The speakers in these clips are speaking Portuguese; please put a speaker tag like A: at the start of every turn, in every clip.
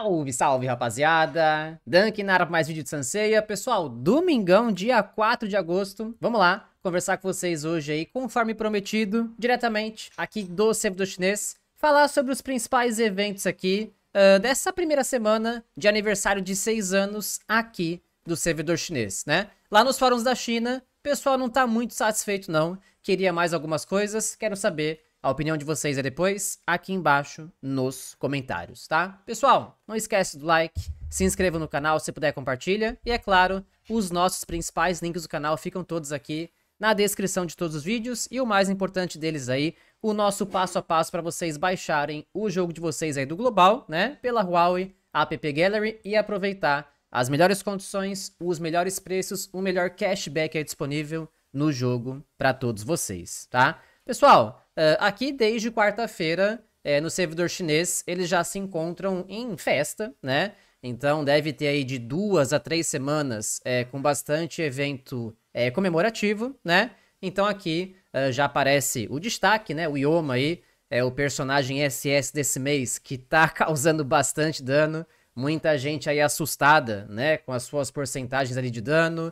A: Salve, salve, rapaziada! Dunk Nara para mais vídeo de Sanseia. Pessoal, domingão, dia 4 de agosto. Vamos lá conversar com vocês hoje aí, conforme prometido, diretamente aqui do servidor chinês. Falar sobre os principais eventos aqui uh, dessa primeira semana de aniversário de 6 anos aqui do servidor chinês, né? Lá nos fóruns da China, o pessoal não tá muito satisfeito não. Queria mais algumas coisas, quero saber a opinião de vocês é depois, aqui embaixo nos comentários, tá? Pessoal, não esquece do like, se inscreva no canal, se puder compartilha. E é claro, os nossos principais links do canal ficam todos aqui na descrição de todos os vídeos. E o mais importante deles aí, o nosso passo a passo para vocês baixarem o jogo de vocês aí do Global, né? Pela Huawei App Gallery e aproveitar as melhores condições, os melhores preços, o melhor cashback aí disponível no jogo para todos vocês, tá? Pessoal, ah, aqui, desde quarta-feira, é, no servidor chinês, eles já se encontram em festa, né? Então deve ter aí de duas a três semanas é, com bastante evento é, comemorativo, né? Então aqui uh, já aparece o destaque, né? O Yoma aí é o personagem SS desse mês que tá causando bastante dano. Muita gente aí assustada, né? Com as suas porcentagens ali de dano.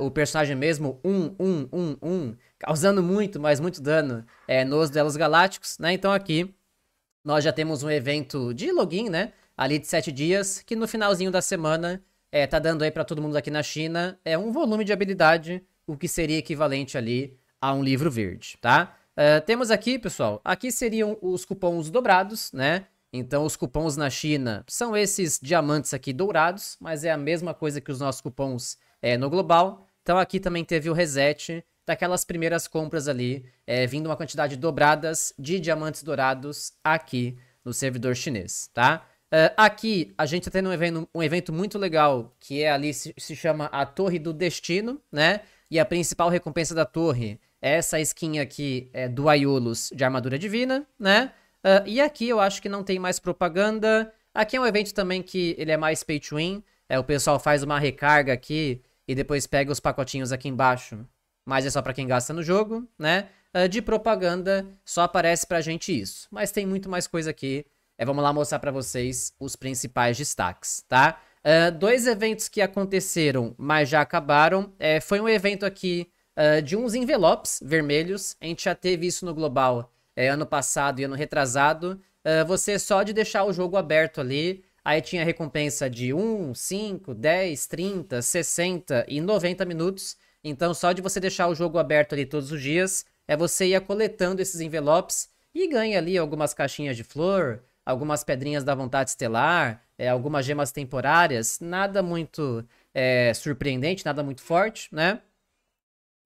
A: Uh, o personagem mesmo, um, um, um, um causando muito, mas muito dano é, nos duelos galácticos, né? Então aqui nós já temos um evento de login, né? Ali de 7 dias, que no finalzinho da semana é, tá dando aí para todo mundo aqui na China é um volume de habilidade, o que seria equivalente ali a um livro verde, tá? Uh, temos aqui, pessoal, aqui seriam os cupons dobrados, né? Então, os cupons na China são esses diamantes aqui dourados, mas é a mesma coisa que os nossos cupons é, no global. Então, aqui também teve o reset daquelas primeiras compras ali, é, vindo uma quantidade dobradas de diamantes dourados aqui no servidor chinês, tá? Uh, aqui a gente tá tendo um evento, um evento muito legal que é ali se, se, chama a Torre do Destino, né? E a principal recompensa da torre é essa skin aqui é, do Aiolus de armadura divina, né? Uh, e aqui eu acho que não tem mais propaganda. Aqui é um evento também que ele é mais pay to win. É, o pessoal faz uma recarga aqui e depois pega os pacotinhos aqui embaixo mas é só para quem gasta no jogo, né? Ah, de propaganda, só aparece pra gente isso. Mas tem muito mais coisa aqui. É, vamos lá mostrar para vocês os principais destaques, tá? Uh, dois eventos que aconteceram, mas já acabaram. É, foi um evento aqui uh, de uns envelopes vermelhos. A gente já teve isso no Global é, ano passado e ano retrasado. Uh, você só de deixar o jogo aberto ali, aí tinha recompensa de 1, 5, 10, 30, 60 e 90 minutos. Então, só de você deixar o jogo aberto ali todos os dias, é você ir coletando esses envelopes e ganha ali algumas caixinhas de flor, algumas pedrinhas da vontade estelar, é, algumas gemas temporárias, nada muito é, surpreendente, nada muito forte, né?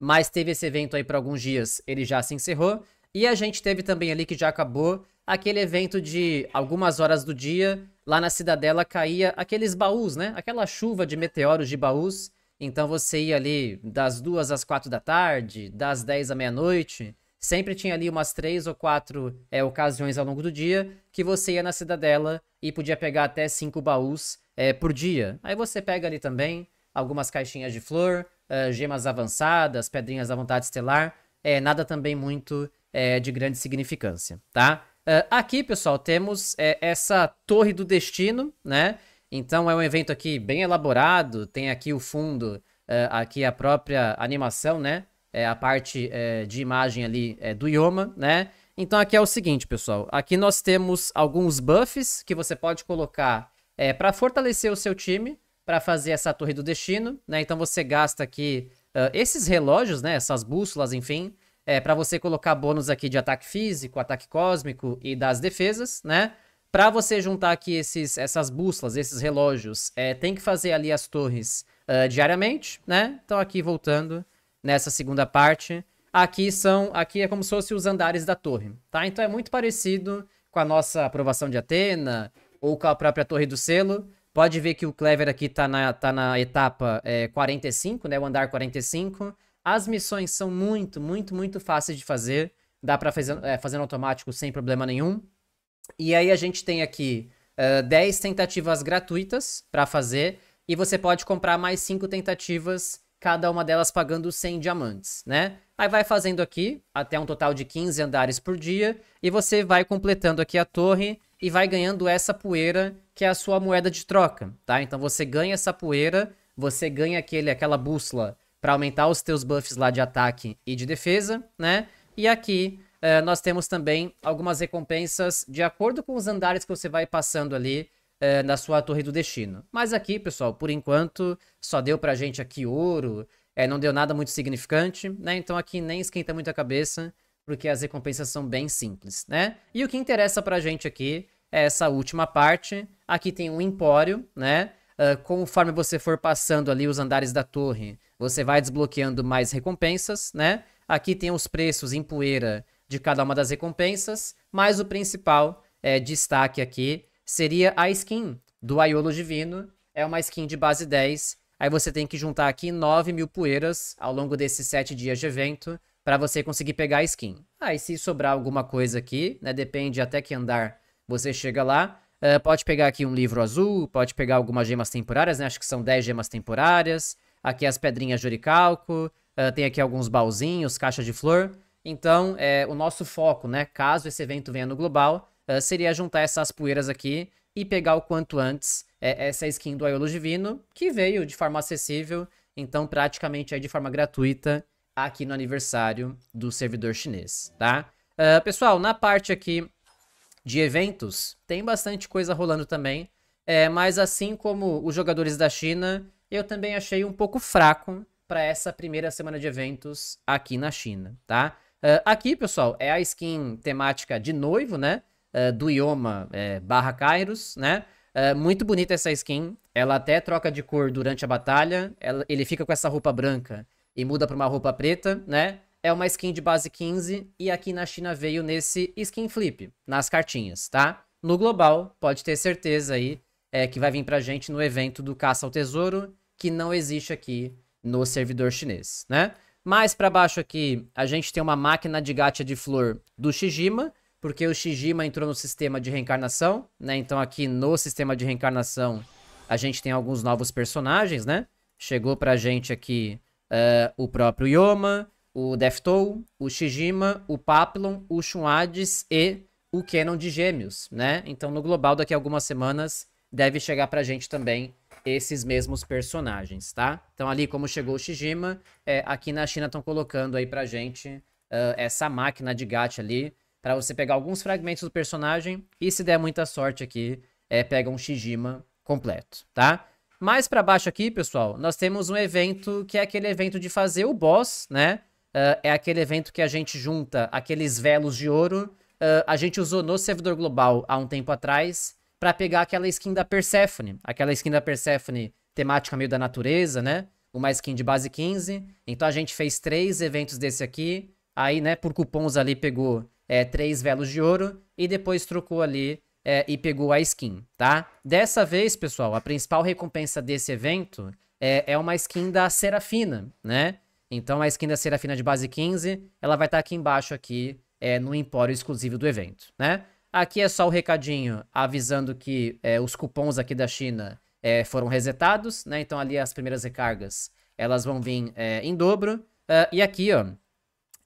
A: Mas teve esse evento aí por alguns dias, ele já se encerrou. E a gente teve também ali que já acabou aquele evento de algumas horas do dia, lá na cidadela caía aqueles baús, né? Aquela chuva de meteoros de baús então você ia ali das duas às quatro da tarde, das dez à meia-noite. Sempre tinha ali umas três ou quatro é, ocasiões ao longo do dia que você ia na cidadela e podia pegar até cinco baús é, por dia. Aí você pega ali também algumas caixinhas de flor, uh, gemas avançadas, pedrinhas da vontade estelar. É, nada também muito é, de grande significância, tá? Uh, aqui, pessoal, temos é, essa torre do destino, né? Então é um evento aqui bem elaborado, tem aqui o fundo, eh, aqui a própria animação, né? É a parte eh, de imagem ali eh, do Yoma, né? Então aqui é o seguinte, pessoal. Aqui nós temos alguns buffs que você pode colocar para fortalecer o seu time, para fazer essa torre do destino, né? Então você gasta aqui uh, esses relógios, né? Essas bússolas, enfim, é, para você colocar bônus aqui de ataque físico, ataque cósmico e das defesas, né? Para você juntar aqui esses, essas bússolas, esses relógios, é, tem que fazer ali as torres uh, diariamente, né? Então aqui voltando nessa segunda parte, aqui são, aqui é como se fosse os andares da torre, tá? Então é muito parecido com a nossa aprovação de Atena ou com a própria Torre do Selo. Pode ver que o Clever aqui tá na, tá na etapa é, 45, né? O andar 45. As missões são muito, muito, muito fáceis de fazer. Dá pra fazer é, fazendo automático sem problema nenhum. E aí a gente tem aqui uh, eh, 10 tentativas gratuitas para fazer, e você pode comprar mais 5 tentativas, cada uma delas pagando 100 diamantes, né? Aí vai fazendo aqui até um total de 15 andares por dia, e você vai completando aqui a torre e vai ganhando essa poeira que é a sua moeda de troca, tá? Então você ganha essa poeira, você ganha aquele aquela bússola para aumentar os teus buffs lá de ataque e de defesa, né? E aqui eh, nós temos também algumas recompensas de acordo com os andares que você vai passando ali eh, na sua torre do destino. Mas aqui, pessoal, por enquanto, só deu pra gente aqui ouro, é, não deu nada muito significante, né? Então aqui nem esquenta muito a cabeça, porque as recompensas são bem simples, né? E o que interessa pra gente aqui é essa última parte. Aqui tem um empório, né? Uh, conforme você for passando ali os andares da torre, você vai desbloqueando mais recompensas, né? Aqui tem os preços em poeira de cada uma das recompensas, mas o principal é, destaque aqui seria a skin do Aiolo Divino. É uma skin de base 10. Aí você tem que juntar aqui 9 mil poeiras ao longo desses 7 dias de evento para você conseguir pegar a skin. Aí se sobrar alguma coisa aqui, né, depende até que andar você chega lá, uh, pode pegar aqui um livro azul, pode pegar algumas gemas temporárias, né, acho que são 10 gemas temporárias, aqui as pedrinhas de oricalco, uh, tem aqui alguns baúzinhos, caixa de flor, então, é, o nosso foco, né, caso esse evento venha no global, uh, seria juntar essas poeiras aqui e pegar o quanto antes é, essa skin do Aiolo Divino, que veio de forma acessível, então praticamente é de forma gratuita aqui no aniversário do servidor chinês, tá? Uh, pessoal, na parte aqui de eventos, tem bastante coisa rolando também, é, mas assim como os jogadores da China, eu também achei um pouco fraco para essa primeira semana de eventos aqui na China, tá? Uh, aqui, pessoal, é a skin temática de noivo, né? Uh, do Ioma é, barra Kairos, né? Uh, muito bonita essa skin. Ela até troca de cor durante a batalha. Ela, ele fica com essa roupa branca e muda para uma roupa preta, né? É uma skin de base 15 e aqui na China veio nesse skin flip, nas cartinhas, tá? No global, pode ter certeza aí é, que vai vir pra gente no evento do Caça ao Tesouro, que não existe aqui no servidor chinês, né? Mais para baixo aqui, a gente tem uma máquina de gacha de flor do Shijima, porque o Shijima entrou no sistema de reencarnação, né? Então aqui no sistema de reencarnação a gente tem alguns novos personagens, né? Chegou pra gente aqui uh, o próprio Yoma, o Deftow, o Shijima, o Papillon, o Shunades e o Canon de Gêmeos, né? Então no global daqui a algumas semanas deve chegar pra gente também esses mesmos personagens, tá? Então ali como chegou o Shijima, é, aqui na China estão colocando aí pra gente uh, essa máquina de gacha ali, para você pegar alguns fragmentos do personagem e se der muita sorte aqui, é, pega um Shijima completo, tá? Mais para baixo aqui, pessoal, nós temos um evento que é aquele evento de fazer o boss, né? Uh, é aquele evento que a gente junta aqueles velos de ouro. Uh, a gente usou no servidor global há um tempo atrás para pegar aquela skin da Persephone. Aquela skin da Persephone temática meio da natureza, né? Uma skin de base 15. Então a gente fez três eventos desse aqui. Aí, né, por cupons ali pegou é, três velos de ouro e depois trocou ali é, e pegou a skin, tá? Dessa vez, pessoal, a principal recompensa desse evento é, é uma skin da Serafina, né? Então a skin da Serafina de base 15, ela vai estar tá aqui embaixo aqui é, no empório exclusivo do evento, né? Aqui é só o recadinho avisando que é, os cupons aqui da China é, foram resetados, né? Então ali as primeiras recargas elas vão vir é, em dobro. Uh, e aqui, ó,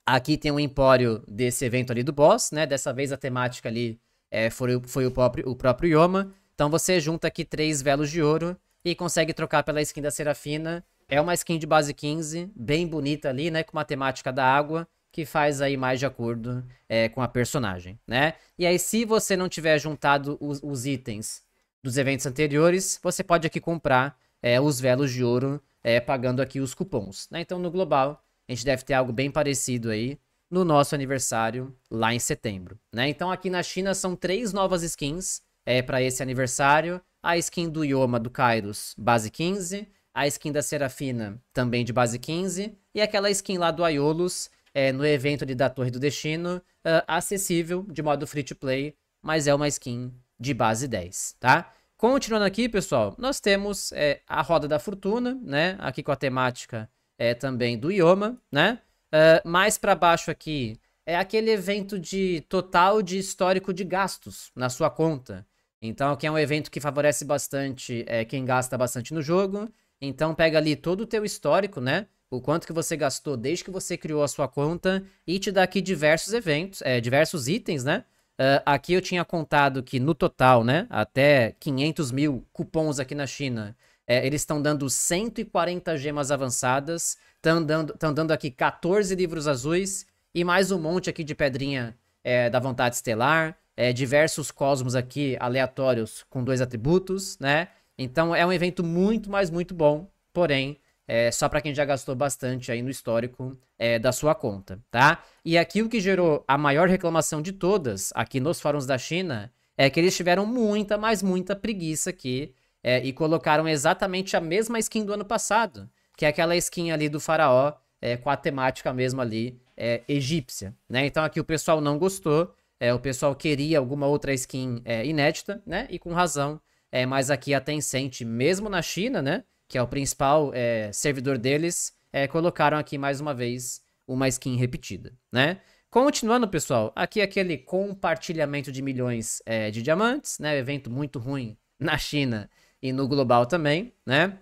A: aqui tem um empório desse evento ali do boss, né? Dessa vez a temática ali é, foi, foi o, próprio, o próprio Yoma. Então você junta aqui três velos de ouro e consegue trocar pela skin da Serafina. É uma skin de base 15, bem bonita ali, né? Com uma temática da água que faz aí mais de acordo é, com a personagem, né? E aí, se você não tiver juntado os, os itens dos eventos anteriores, você pode aqui comprar é, os velos de ouro é, pagando aqui os cupons, né? Então, no global, a gente deve ter algo bem parecido aí no nosso aniversário lá em setembro, né? Então, aqui na China são três novas skins é, para esse aniversário. A skin do Yoma do Kairos, base 15. A skin da Serafina, também de base 15. E aquela skin lá do Aiolos, é, no evento ali da Torre do Destino, uh, acessível de modo free to play, mas é uma skin de base 10, tá? Continuando aqui, pessoal, nós temos é, a Roda da Fortuna, né? Aqui com a temática é, também do Ioma, né? Uh, mais para baixo aqui é aquele evento de total de histórico de gastos na sua conta. Então, que é um evento que favorece bastante é, quem gasta bastante no jogo. Então, pega ali todo o teu histórico, né? o quanto que você gastou desde que você criou a sua conta e te dá aqui diversos eventos, é, diversos itens, né? Uh, aqui eu tinha contado que no total, né, até 500 mil cupons aqui na China, é, eles estão dando 140 gemas avançadas, estão dando, dando aqui 14 livros azuis e mais um monte aqui de pedrinha é, da vontade estelar, é, diversos cosmos aqui aleatórios com dois atributos, né? Então é um evento muito, mas muito bom, porém é, só para quem já gastou bastante aí no histórico é, da sua conta, tá? E aqui o que gerou a maior reclamação de todas aqui nos fóruns da China é que eles tiveram muita, mas muita preguiça aqui é, e colocaram exatamente a mesma skin do ano passado, que é aquela skin ali do faraó é, com a temática mesmo ali é, egípcia, né? Então aqui o pessoal não gostou, é, o pessoal queria alguma outra skin inédita, né? E com razão, mas aqui a Tencent, mesmo na China, né? que é o principal é, servidor deles, é, colocaram aqui mais uma vez uma skin repetida, né? Continuando, pessoal, aqui é aquele compartilhamento de milhões é, de diamantes, né? Evento muito ruim na China e no global também, né?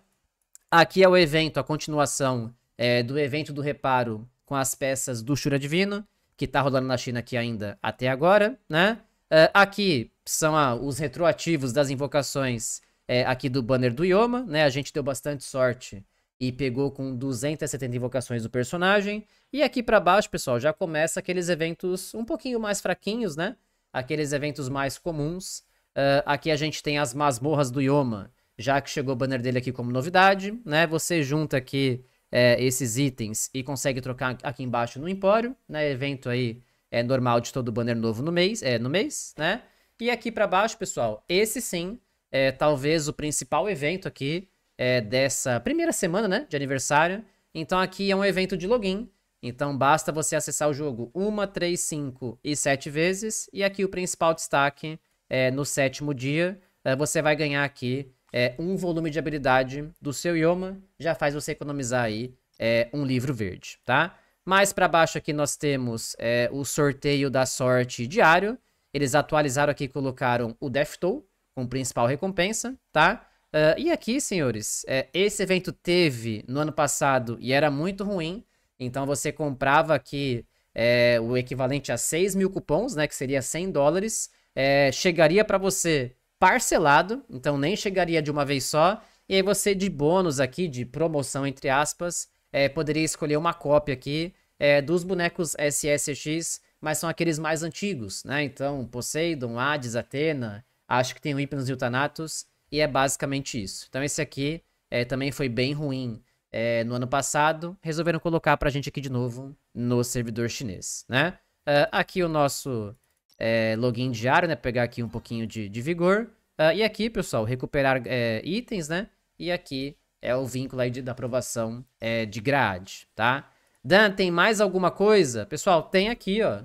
A: Aqui é o evento, a continuação é, do evento do reparo com as peças do Shura Divino, que tá rolando na China aqui ainda até agora, né? Uh, aqui são ah, os retroativos das invocações é, aqui do banner do Yoma, né? A gente deu bastante sorte e pegou com 270 invocações do personagem. E aqui para baixo, pessoal, já começa aqueles eventos um pouquinho mais fraquinhos, né? Aqueles eventos mais comuns. Uh, aqui a gente tem as masmorras do Yoma, já que chegou o banner dele aqui como novidade, né? Você junta aqui é, esses itens e consegue trocar aqui embaixo no Empório, né? Evento aí é normal de todo banner novo no mês, é, no mês, né? E aqui para baixo, pessoal, esse sim é, talvez o principal evento aqui é, dessa primeira semana né, de aniversário. Então aqui é um evento de login. Então basta você acessar o jogo uma, três, cinco e sete vezes. E aqui o principal destaque é no sétimo dia. É, você vai ganhar aqui é, um volume de habilidade do seu Yoma. Já faz você economizar aí é, um livro verde, tá? Mais para baixo aqui nós temos é, o sorteio da sorte diário. Eles atualizaram aqui e colocaram o Death Toll com principal recompensa, tá? Uh, e aqui, senhores, é, esse evento teve no ano passado e era muito ruim, então você comprava aqui é, o equivalente a 6 mil cupons, né, que seria 100 dólares, é, chegaria para você parcelado, então nem chegaria de uma vez só, e aí você de bônus aqui, de promoção entre aspas, é, poderia escolher uma cópia aqui é, dos bonecos SSX, mas são aqueles mais antigos, né, então Poseidon, Hades, Atena, Acho que tem o Hypnos e o Thanatos. E é basicamente isso. Então esse aqui é, também foi bem ruim é, no ano passado. Resolveram colocar pra gente aqui de novo no servidor chinês, né? Uh, aqui o nosso é, login diário, né? Pegar aqui um pouquinho de, de vigor. Uh, e aqui, pessoal, recuperar itens, né? E aqui é o vínculo aí de, da aprovação de grade, tá? Dan, tem mais alguma coisa? Pessoal, tem aqui, ó.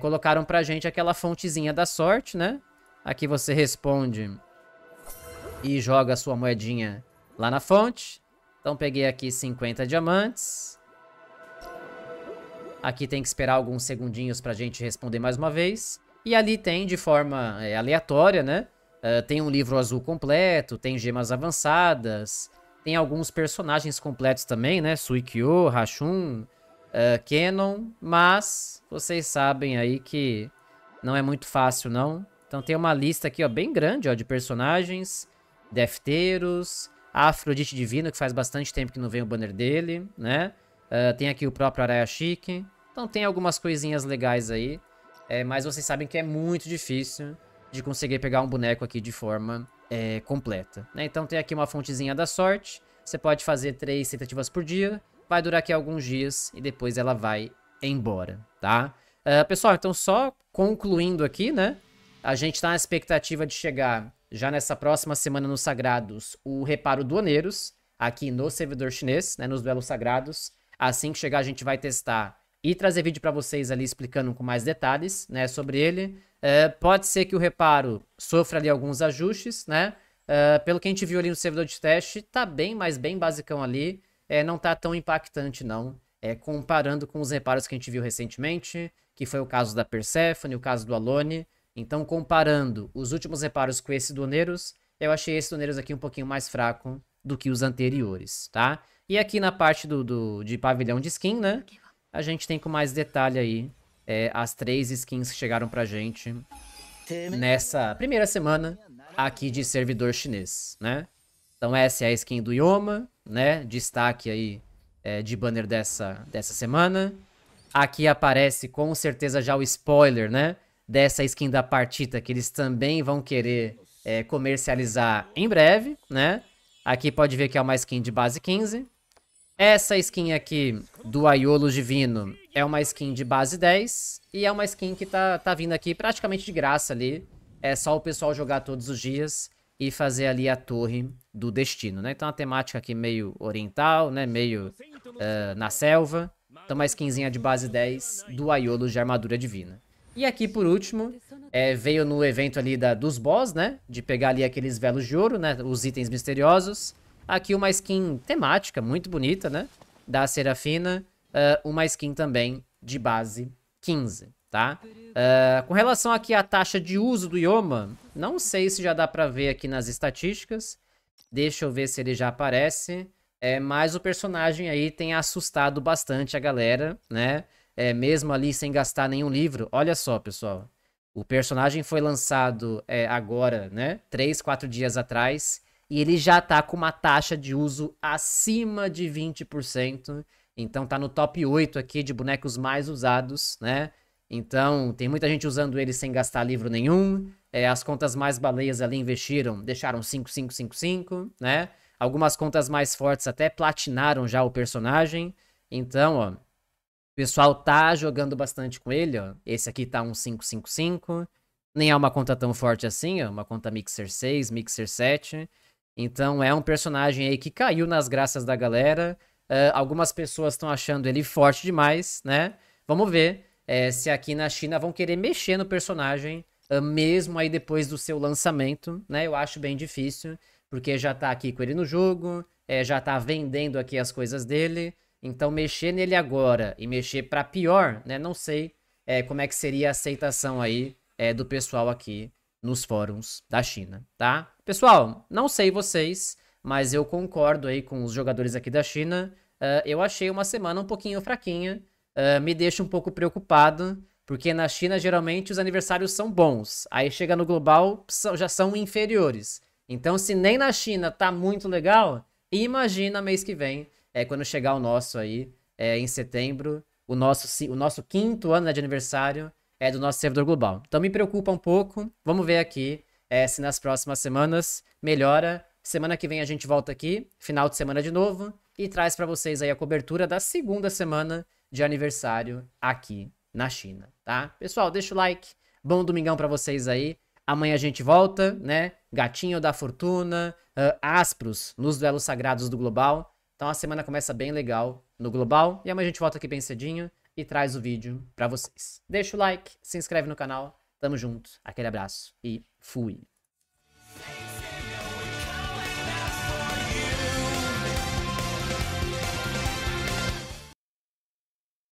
A: colocaram pra gente aquela fontezinha da sorte, né? Aqui você responde e joga a sua moedinha lá na fonte. Então peguei aqui 50 diamantes. Aqui tem que esperar alguns segundinhos pra gente responder mais uma vez. E ali tem, de forma é, aleatória, né? Uh, tem um livro azul completo, tem gemas avançadas, tem alguns personagens completos também, né? Suikyo, Rashun, uh, Kenon, mas vocês sabem aí que não é muito fácil, não. Então tem uma lista aqui, ó, bem grande, ó, de personagens, defteiros, Afrodite Divino, que faz bastante tempo que não vem o banner dele, né? Uh, tem aqui o próprio Araya Chique. Então tem algumas coisinhas legais aí. É, mas vocês sabem que é muito difícil de conseguir pegar um boneco aqui de forma é, completa. Né? Então tem aqui uma fontezinha da sorte. Você pode fazer três tentativas por dia. Vai durar aqui alguns dias e depois ela vai embora, tá? Uh, pessoal, então só concluindo aqui, né? A gente está na expectativa de chegar já nessa próxima semana nos Sagrados o reparo doaneiros, aqui no servidor chinês, né, nos duelos sagrados. Assim que chegar, a gente vai testar e trazer vídeo para vocês ali explicando com mais detalhes né, sobre ele. É, pode ser que o reparo sofra ali alguns ajustes, né? É, pelo que a gente viu ali no servidor de teste, tá bem, mas bem basicão ali. É, não tá tão impactante, não. É, comparando com os reparos que a gente viu recentemente, que foi o caso da Persephone, o caso do Alone. Então, comparando os últimos reparos com esse do Oneiros, eu achei esse do Oneiros aqui um pouquinho mais fraco do que os anteriores, tá? E aqui na parte do, do de pavilhão de skin, né? A gente tem com mais detalhe aí é, as três skins que chegaram pra gente nessa primeira semana aqui de servidor chinês, né? Então essa é a skin do Yoma, né? Destaque aí é, de banner dessa, dessa semana. Aqui aparece com certeza já o spoiler, né? dessa skin da partida que eles também vão querer é, comercializar em breve, né? Aqui pode ver que é uma skin de base 15. Essa skin aqui do Aiolo Divino é uma skin de base 10. E é uma skin que tá, tá vindo aqui praticamente de graça ali. É só o pessoal jogar todos os dias e fazer ali a torre do destino, né? Então a temática aqui meio oriental, né? Meio uh, na selva. Então uma skinzinha de base 10 do Aiolo de armadura divina. E aqui, por último, é, veio no evento ali da, dos boss, né? De pegar ali aqueles velos de ouro, né? Os itens misteriosos. Aqui uma skin temática, muito bonita, né? Da Serafina. Uh, uma skin também de base 15, tá? Uh, com relação aqui à taxa de uso do Yoma, não sei se já dá pra ver aqui nas estatísticas. Deixa eu ver se ele já aparece. É, mas o personagem aí tem assustado bastante a galera, né? é, mesmo ali sem gastar nenhum livro. Olha só, pessoal. O personagem foi lançado é, agora, né? Três, quatro dias atrás. E ele já tá com uma taxa de uso acima de 20%. Então tá no top 8 aqui de bonecos mais usados, né? Então tem muita gente usando ele sem gastar livro nenhum. É, as contas mais baleias ali investiram, deixaram 5, né? Algumas contas mais fortes até platinaram já o personagem. Então, ó, pessoal tá jogando bastante com ele, ó. Esse aqui tá um 555. Nem é uma conta tão forte assim, ó. Uma conta Mixer 6, Mixer 7. Então é um personagem aí que caiu nas graças da galera. Uh, algumas pessoas estão achando ele forte demais, né? Vamos ver é, se aqui na China vão querer mexer no personagem, uh, mesmo aí depois do seu lançamento, né? Eu acho bem difícil, porque já tá aqui com ele no jogo, é, já tá vendendo aqui as coisas dele. Então, mexer nele agora e mexer para pior, né? Não sei é, como é que seria a aceitação aí é, do pessoal aqui nos fóruns da China, tá? Pessoal, não sei vocês, mas eu concordo aí com os jogadores aqui da China. Uh, eu achei uma semana um pouquinho fraquinha, uh, me deixa um pouco preocupado, porque na China geralmente os aniversários são bons, aí chega no global já são inferiores. Então, se nem na China tá muito legal, imagina mês que vem é, quando chegar o nosso aí, é, em setembro, o nosso, o nosso quinto ano né, de aniversário é do nosso servidor global. Então me preocupa um pouco, vamos ver aqui é, se nas próximas semanas melhora. Semana que vem a gente volta aqui, final de semana de novo, e traz para vocês aí a cobertura da segunda semana de aniversário aqui na China, tá? Pessoal, deixa o like, bom domingão para vocês aí. Amanhã a gente volta, né? Gatinho da Fortuna, uh, ah, Aspros nos duelos sagrados do Global. Então a semana começa bem legal no global. E amanhã a gente volta aqui bem cedinho e traz o vídeo para vocês. Deixa o like, se inscreve no canal. Tamo junto. Aquele abraço e fui.